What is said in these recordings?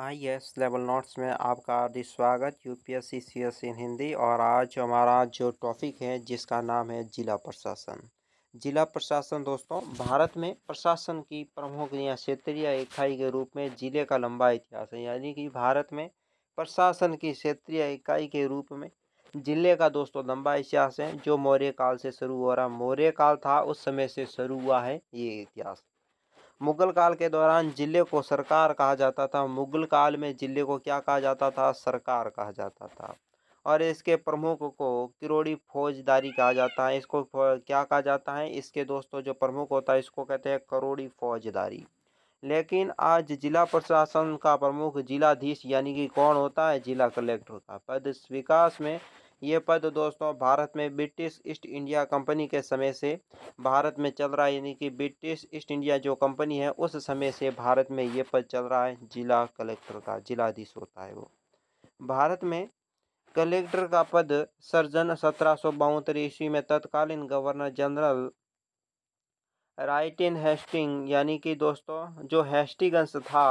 I S level notes में आपका हार्दिक स्वागत U P S C C S in Hindi और आज हमारा जो टॉपिक है जिसका नाम है जिला प्रशासन जिला प्रशासन दोस्तों भारत में प्रशासन की प्रमुख या क्षेत्रीय इकाई के रूप में जिले का लंबा इतिहास है यानी कि भारत में प्रशासन की क्षेत्रीय इकाई के रूप में जिले का दोस्तों लंबा इतिहास है जो मौर्य काल से शुरू हो रहा मौर्य काल था उस समय से शुरू हुआ है ये इतिहास मुगल काल के दौरान ज़िले को सरकार कहा जाता था मुगल काल में ज़िले को क्या कहा जाता था सरकार कहा जाता था और इसके प्रमुख को किरोड़ी फौजदारी कहा जाता है इसको क्या कहा जाता है इसके दोस्तों जो प्रमुख होता है इसको कहते हैं करोड़ी फौजदारी लेकिन आज जिला प्रशासन का प्रमुख जिलाधीश यानी कि कौन होता है जिला कलेक्टर होता है पद विकास में ये पद दोस्तों भारत में ब्रिटिश ईस्ट इंडिया कंपनी के समय से भारत में चल रहा है यानी कि ब्रिटिश ईस्ट इंडिया जो कंपनी है उस समय से भारत में ये पद चल रहा है जिला कलेक्टर का जिलाधीश होता है वो भारत में कलेक्टर का पद सर्जन सत्रह सौ ईस्वी में तत्कालीन गवर्नर जनरल राइटिन हेस्टिंग यानी कि दोस्तों जो हेस्टिगंस था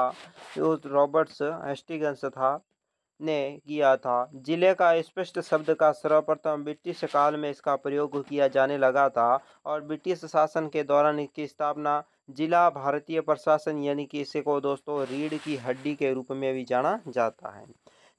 जो रॉबर्ट्स हेस्टिगंस था ने किया था जिले का स्पष्ट शब्द का सर्वप्रथम ब्रिटिश काल में इसका प्रयोग किया जाने लगा था और ब्रिटिश शासन के दौरान इसकी स्थापना जिला भारतीय प्रशासन यानी कि इसे को दोस्तों रीढ़ की हड्डी के रूप में भी जाना जाता है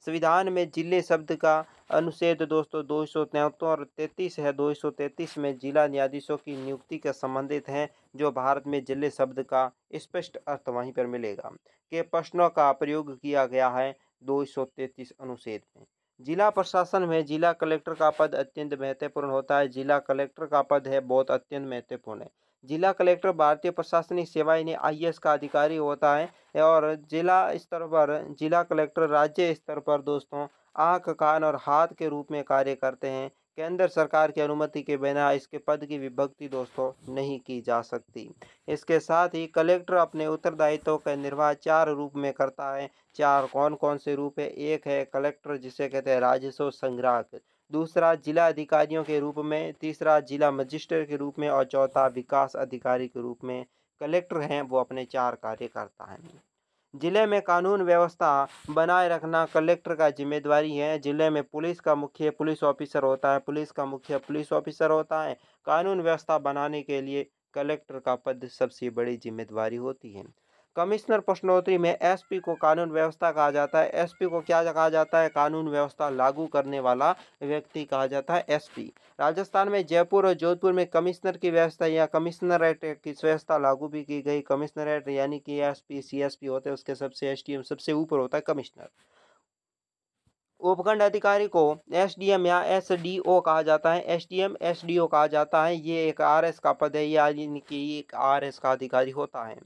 संविधान में जिले शब्द का अनुच्छेद दोस्तों दो सौ और तैंतीस है दो सौ तैंतीस में जिला न्यायाधीशों की नियुक्ति के संबंधित हैं जो भारत में जिले शब्द का स्पष्ट अर्थ वहीं पर मिलेगा के प्रश्नों का प्रयोग किया गया है दो सौ तैतीस अनुच्छेद में जिला प्रशासन में जिला कलेक्टर का पद अत्यंत महत्वपूर्ण होता है जिला कलेक्टर का पद है बहुत अत्यंत महत्वपूर्ण है जिला कलेक्टर भारतीय प्रशासनिक सेवा ने आई का अधिकारी होता है और जिला स्तर पर जिला कलेक्टर राज्य स्तर पर दोस्तों आँख कान और हाथ के रूप में कार्य करते हैं केंद्र सरकार की अनुमति के बिना इसके पद की विभक्ति दोस्तों नहीं की जा सकती इसके साथ ही कलेक्टर अपने उत्तरदायित्व का निर्वाह चार रूप में करता है चार कौन कौन से रूप है एक है कलेक्टर जिसे कहते हैं राजस्व संग्राहक दूसरा जिला अधिकारियों के रूप में तीसरा जिला मजिस्ट्रेट के रूप में और चौथा विकास अधिकारी के रूप में कलेक्टर हैं वो अपने चार कार्य करता है जिले में कानून व्यवस्था बनाए रखना कलेक्टर का जिम्मेदारी है जिले में पुलिस का मुख्य पुलिस ऑफिसर होता है पुलिस का मुख्य पुलिस ऑफिसर होता है कानून व्यवस्था बनाने के लिए कलेक्टर का पद सबसे बड़ी जिम्मेदारी होती है कमिश्नर प्रश्नोत्तरी में एसपी को कानून व्यवस्था कहा जाता है एसपी को क्या कहा जाता है कानून व्यवस्था लागू करने वाला व्यक्ति कहा जाता है एसपी राजस्थान में जयपुर और जोधपुर में कमिश्नर की व्यवस्था या कमिश्नरेट की व्यवस्था लागू भी की गई कमिश्नरेट यानी कि एसपी सीएसपी होते हैं उसके सबसे एम सबसे ऊपर होता है कमिश्नर उपखंड अधिकारी को एम या ओ कहा जाता है डी ओ कहा जाता है ये एक एस का पद है यानी कि एक एस का अधिकारी होता है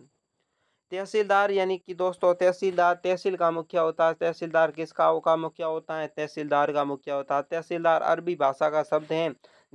तहसीलदार यानी कि दोस्तों तहसीलदार तहसील का मुखिया होता है तहसीलदार किसका का मुखिया होता है तहसीलदार का मुखिया होता है तहसीलदार अरबी भाषा का शब्द है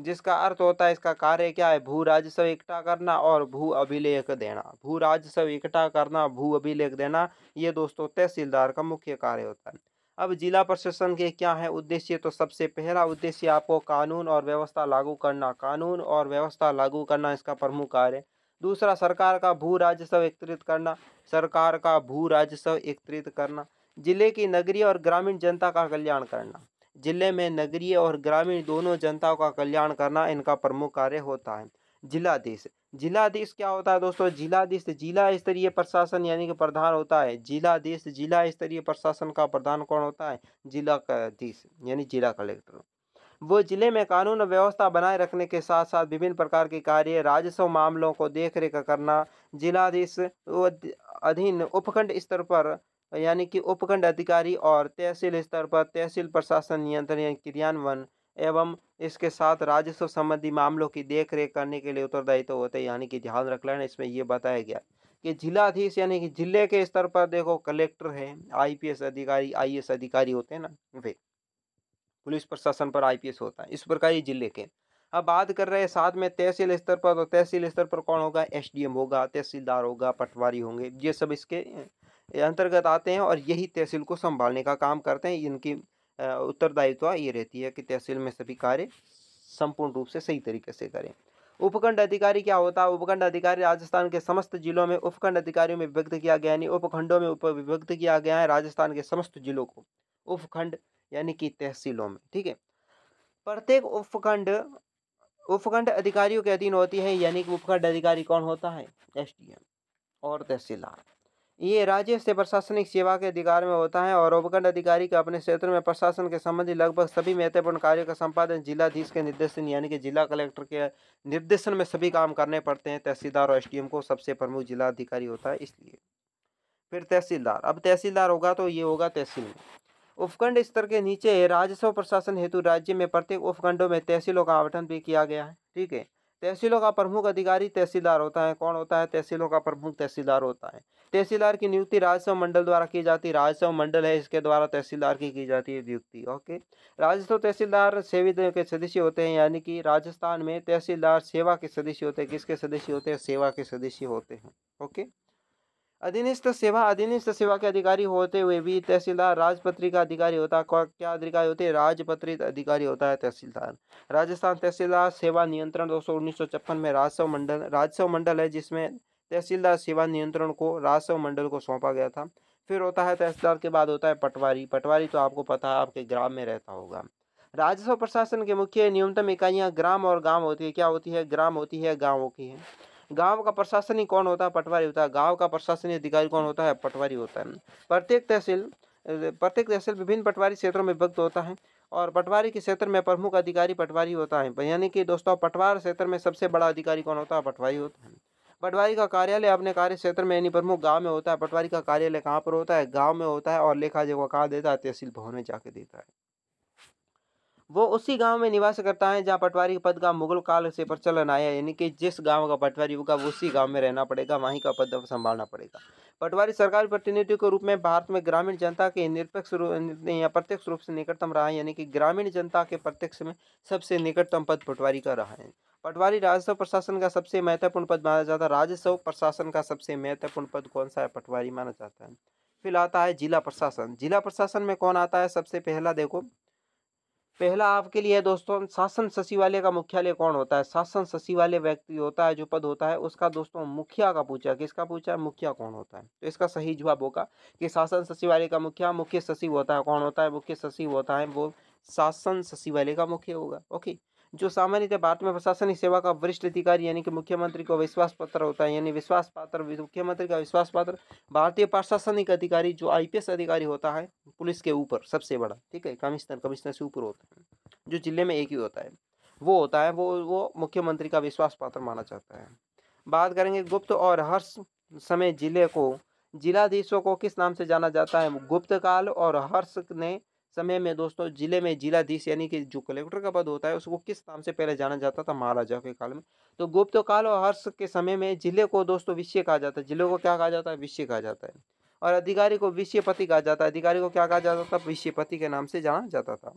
जिसका अर्थ होता है इसका कार्य क्या है भू राजस्व इकट्ठा करना और भू अभिलेख देना भू राजस्व इकट्ठा करना भू अभिलेख देना ये दोस्तों तहसीलदार का मुख्य कार्य होता है अब जिला प्रशासन के क्या है उद्देश्य तो सबसे पहला उद्देश्य आपको कानून और व्यवस्था लागू करना कानून और व्यवस्था लागू करना इसका प्रमुख कार्य दूसरा सरकार का भू राजस्व एकत्रित करना सरकार का भू राजस्व एकत्रित करना जिले की नगरीय और ग्रामीण जनता का कल्याण करना जिले में नगरीय और ग्रामीण दोनों जनता का कल्याण करना इनका प्रमुख कार्य होता है जिलाधीश जिलाधीश क्या होता है दोस्तों जिलाधीश जिला स्तरीय प्रशासन यानी कि प्रधान होता है जिलाधीश जिला स्तरीय प्रशासन का प्रधान कौन होता है जिला अधीश यानी जिला कलेक्टर वो जिले में कानून व्यवस्था बनाए रखने के साथ साथ विभिन्न प्रकार के कार्य राजस्व मामलों को देख रेख करना जिलाधीश अधीन उपखंड स्तर पर यानी कि उपखंड अधिकारी और तहसील स्तर पर तहसील प्रशासन नियंत्रण क्रियान्वयन एवं इसके साथ राजस्व संबंधी मामलों की देख रेख करने के लिए उत्तरदायित्व तो होते हैं यानी कि ध्यान रख लेना इसमें ये बताया गया कि जिलाधीश यानी कि जिले के स्तर पर देखो कलेक्टर है आईपीएस अधिकारी आईएएस अधिकारी होते हैं ना वे पुलिस प्रशासन पर आईपीएस होता है इस प्रकार ये जिले के अब बात कर रहे हैं साथ में तहसील स्तर पर तो तहसील स्तर पर कौन होगा एसडीएम होगा तहसीलदार होगा पटवारी होंगे ये सब इसके अंतर्गत आते हैं और यही तहसील को संभालने का काम करते हैं इनकी उत्तरदायित्व ये रहती है कि तहसील में सभी कार्य संपूर्ण रूप से सही तरीके से करें उपखंड अधिकारी क्या होता है उपखंड अधिकारी राजस्थान के समस्त जिलों में उपखंड अधिकारियों में विभक्त किया गया यानी उपखंडों में उप विभक्त किया गया है राजस्थान के समस्त जिलों को उपखंड यानी कि तहसीलों में ठीक है प्रत्येक उपखंड उपखंड अधिकारियों के अधीन होती है यानी कि उपखंड अधिकारी कौन होता है एस और तहसीलदार ये राज्य से प्रशासनिक सेवा के अधिकार में होता है और उपखंड अधिकारी का अपने क्षेत्र में प्रशासन के संबंधी लगभग सभी महत्वपूर्ण कार्यों का संपादन जिलाधीश के निर्देशन यानी कि जिला कलेक्टर के निर्देशन में सभी काम करने पड़ते हैं तहसीलदार और एस को सबसे प्रमुख जिलाधिकारी होता है इसलिए फिर तहसीलदार अब तहसीलदार होगा तो ये होगा तहसील में उपखंड स्तर के नीचे राजस्व प्रशासन हेतु राज्य में प्रत्येक उपखंडों में तहसीलों का आवंटन भी किया गया है ठीक है तहसीलों का प्रमुख अधिकारी तहसीलदार होता है कौन होता है तहसीलों का प्रमुख तहसीलदार होता है तहसीलदार की नियुक्ति राजस्व मंडल द्वारा की जाती है राजस्व मंडल है इसके द्वारा तहसीलदार की की जाती है नियुक्ति ओके राजस्व तहसीलदार सेवित के सदस्य होते हैं यानी कि राजस्थान में तहसीलदार सेवा के सदस्य होते हैं किसके सदस्य होते हैं सेवा के सदस्य होते हैं ओके अधीनस्थ सेवा अधीनस्थ सेवा के अधिकारी होते हुए भी तहसीलदार राजपत्री का अधिकारी होता है क्या अधिकारी होते हैं राजपत्रित अधिकारी होता है तहसीलदार राजस्थान तहसीलदार सेवा नियंत्रण दो सौ में राजस्व मंडल राजस्व मंडल है जिसमें तहसीलदार सेवा नियंत्रण को राजस्व मंडल को सौंपा गया था फिर होता है तहसीलदार के बाद होता है पटवारी पटवारी तो आपको पता है आपके ग्राम में रहता होगा राजस्व प्रशासन के मुख्य न्यूनतम इकाइयाँ ग्राम और गांव होती है क्या होती है ग्राम होती है गाँव की है गांव का प्रशासनिक कौन होता है पटवारी होता है गांव का प्रशासनिक अधिकारी कौन होता है पटवारी होता है प्रत्येक तहसील प्रत्येक तहसील विभिन्न पटवारी क्षेत्रों में विभक्त होता है और पटवारी के क्षेत्र में प्रमुख अधिकारी पटवारी होता है यानी कि दोस्तों पटवार क्षेत्र में सबसे बड़ा अधिकारी कौन होता है पटवारी होता है पटवारी का कार्यालय अपने कार्य क्षेत्र में यानी प्रमुख गांव में होता है पटवारी का कार्यालय कहाँ पर होता है गांव में होता है और लेखा जो कहाँ देता है तहसील भवन में जाके देता है वो उसी गांव में निवास करता है जहां पटवारी पद का मुगल काल से प्रचलन आया यानी कि जिस गांव का पटवारी होगा उसी गांव में रहना पड़ेगा वहीं का पद संभालना पड़ेगा पटवारी सरकारी प्रतिनिधि के रूप में भारत में ग्रामीण जनता के निरपेक्ष या प्रत्यक्ष रूप से निकटतम रहा है यानी कि ग्रामीण जनता के प्रत्यक्ष में सबसे निकटतम पद पटवारी का रहा है पटवारी राजस्व प्रशासन का सबसे महत्वपूर्ण पद माना जाता है राजस्व प्रशासन का सबसे महत्वपूर्ण पद कौन सा है पटवारी माना जाता है फिर आता है जिला प्रशासन जिला प्रशासन में कौन आता है सबसे पहला देखो पहला आपके लिए है दोस्तों शासन सचिवालय का मुख्यालय कौन होता है शासन सचिवालय व्यक्ति होता है जो पद होता है उसका दोस्तों मुखिया का पूछा किसका पूछा है मुखिया कौन होता है तो इसका सही जवाब होगा कि शासन सचिवालय का मुखिया मुख्य सचिव होता है कौन होता है मुख्य सचिव होता है वो शासन सचिवालय का मुख्य होगा ओके जो सामान्यतः भारत में प्रशासनिक सेवा का वरिष्ठ अधिकारी यानी कि मुख्यमंत्री को विश्वास पत्र होता है यानी विश्वास पात्र मुख्यमंत्री का विश्वास पात्र भारतीय प्रशासनिक अधिकारी जो आईपीएस अधिकारी होता है पुलिस के ऊपर सबसे बड़ा ठीक है कमिश्नर कमिश्नर से ऊपर होता है जो जिले में एक ही होता है वो होता है वो वो मुख्यमंत्री का विश्वास पात्र माना जाता है बात करेंगे गुप्त और हर समय जिले को जिलाधीशों को किस नाम से जाना जाता है गुप्तकाल और हर्ष ने समय में दोस्तों जिले में जिलाधीश यानी कि जो कलेक्टर का पद होता है उसको किस नाम से पहले जाना जाता था महाराजा के काल में तो गुप्त काल और हर्ष के समय में जिले को दोस्तों विषय कहा जाता है जिले को क्या कहा जाता है विषय कहा जाता है और अधिकारी को विषयपति कहा जाता है अधिकारी को क्या कहा जाता था विषयपति के नाम से जाना जाता था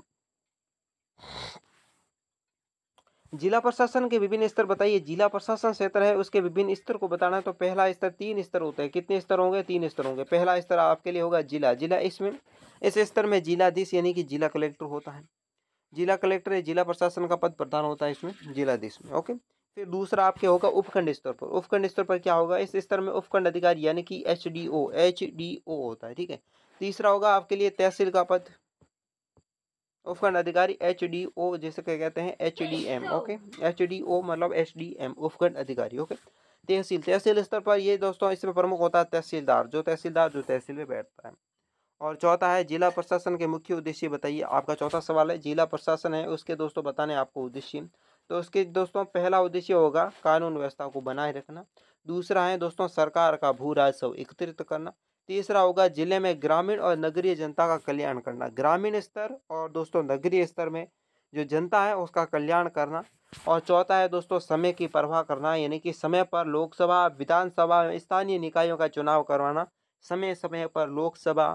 जिला प्रशासन के विभिन्न स्तर बताइए जिला प्रशासन क्षेत्र है उसके विभिन्न स्तर को बताना है तो पहला स्तर तीन स्तर होता है कितने स्तर होंगे तीन स्तर होंगे पहला स्तर आपके लिए होगा जिला जिला इसमें इस स्तर में जिलाधीश यानी कि जिला कलेक्टर होता है जिला कलेक्टर जिला प्रशासन का पद प्रधान होता है इसमें जिलाधीश में ओके फिर दूसरा आपके होगा उपखंड स्तर पर उपखंड स्तर पर क्या होगा इस स्तर में उपखंड अधिकारी यानी कि H D O H D O होता है ठीक है तीसरा होगा आपके लिए तहसील का पद उपखंड अधिकारी एच डी ओ जिसे क्या कहते हैं H D M okay H D O मतलब एच डी एम उपखंड अधिकारी ओके तहसील तहसील स्तर पर ये दोस्तों इसमें प्रमुख होता है तहसीलदार जो तहसीलदार जो तहसील में बैठता है और चौथा है जिला प्रशासन के मुख्य उद्देश्य बताइए आपका चौथा सवाल है जिला प्रशासन है उसके दोस्तों बताने आपको उद्देश्य तो उसके दोस्तों पहला उद्देश्य होगा कानून व्यवस्था को बनाए रखना दूसरा है दोस्तों सरकार का भू राजस्व एकत्रित करना तीसरा होगा जिले में ग्रामीण और नगरीय जनता का कल्याण करना ग्रामीण स्तर और दोस्तों नगरीय स्तर में जो जनता है उसका कल्याण करना और चौथा है दोस्तों समय की परवाह करना यानी कि समय पर लोकसभा विधानसभा स्थानीय निकायों का चुनाव करवाना समय समय पर लोकसभा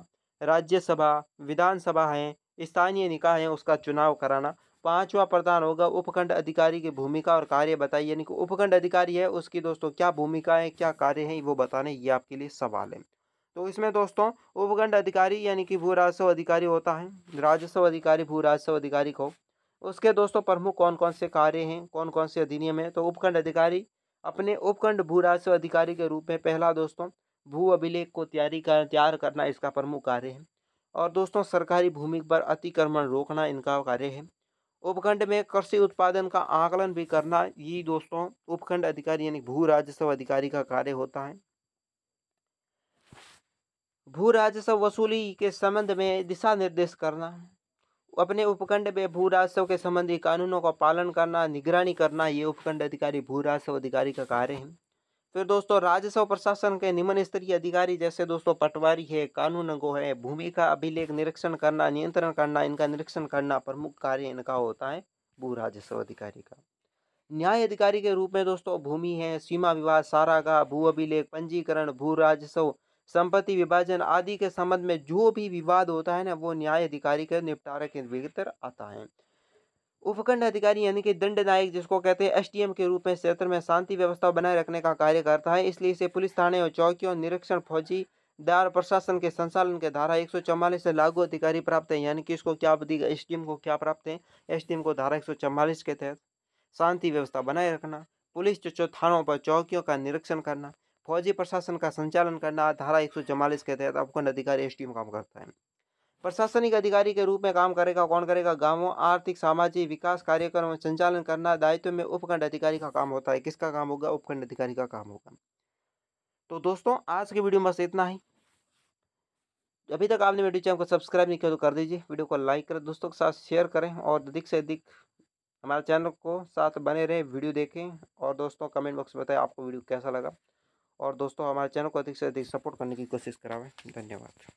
राज्यसभा विधानसभा हैं स्थानीय निकाय हैं उसका चुनाव कराना पांचवा प्रधान होगा उपखंड अधिकारी की भूमिका और कार्य बताइए यानी कि उपखंड अधिकारी है उसकी दोस्तों क्या भूमिका है क्या कार्य है वो बताने ये आपके लिए सवाल है तो इसमें दोस्तों उपखंड अधिकारी यानी कि भू राजस्व अधिकारी होता है राजस्व अधिकारी भू राजस्व अधिकारी को उसके दोस्तों प्रमुख कौन कौन से कार्य हैं कौन कौन से अधिनियम हैं तो उपखंड अधिकारी अपने उपखंड भू राजस्व अधिकारी के रूप में पहला दोस्तों भू अभिलेख को तैयारी कर तैयार करना इसका प्रमुख कार्य है और दोस्तों सरकारी भूमि पर अतिक्रमण रोकना इनका कार्य है उपखंड में कृषि उत्पादन का आकलन भी करना ये दोस्तों उपखंड अधिकारी यानी भू राजस्व अधिकारी का कार्य होता है भू राजस्व वसूली के संबंध में दिशा निर्देश करना अपने उपखंड में भू राजस्व के संबंधी कानूनों का पालन करना निगरानी करना ये उपखंड अधिकारी भू राजस्व अधिकारी का कार्य है फिर दोस्तों राजस्व प्रशासन के निम्न स्तरीय अधिकारी जैसे दोस्तों पटवारी है कानून को है भूमि का अभिलेख निरीक्षण करना नियंत्रण करना इनका निरीक्षण करना प्रमुख कार्य इनका होता है भू राजस्व अधिकारी का न्याय अधिकारी के रूप में दोस्तों भूमि है सीमा विवाद सारा का भू अभिलेख पंजीकरण भू राजस्व संपत्ति विभाजन आदि के संबंध में जो भी विवाद होता है ना वो न्याय अधिकारी के निपटारा के भीतर आता है उपखंड अधिकारी यानी कि दंड नायक जिसको कहते हैं एसडीएम के रूप में क्षेत्र में शांति व्यवस्था बनाए रखने का कार्य करता है इसलिए इसे पुलिस थाने और चौकियों निरीक्षण फौजी दार प्रशासन के संचालन के धारा एक से लागू अधिकारी प्राप्त है यानी कि इसको क्या एस को क्या प्राप्त है एस को धारा एक के तहत शांति व्यवस्था बनाए रखना पुलिस थानों पर चौकियों का निरीक्षण करना फौजी प्रशासन का संचालन करना धारा एक के तहत अपखंड अधिकारी एस काम करता है प्रशासनिक अधिकारी के रूप में काम करेगा कौन करेगा गांवों आर्थिक सामाजिक विकास कार्यक्रम और संचालन करना दायित्व में उपखंड अधिकारी का काम होता है किसका काम होगा उपखंड अधिकारी का काम होगा तो दोस्तों आज के वीडियो में बस इतना ही अभी तक आपने वीडियो चैनल को सब्सक्राइब नहीं किया तो कर दीजिए वीडियो को लाइक करें दोस्तों के साथ शेयर करें और अधिक से अधिक हमारे चैनल को साथ बने रहें वीडियो देखें और दोस्तों कमेंट बॉक्स में बताएं आपको वीडियो कैसा लगा और दोस्तों हमारे चैनल को अधिक से अधिक सपोर्ट करने की कोशिश करावें धन्यवाद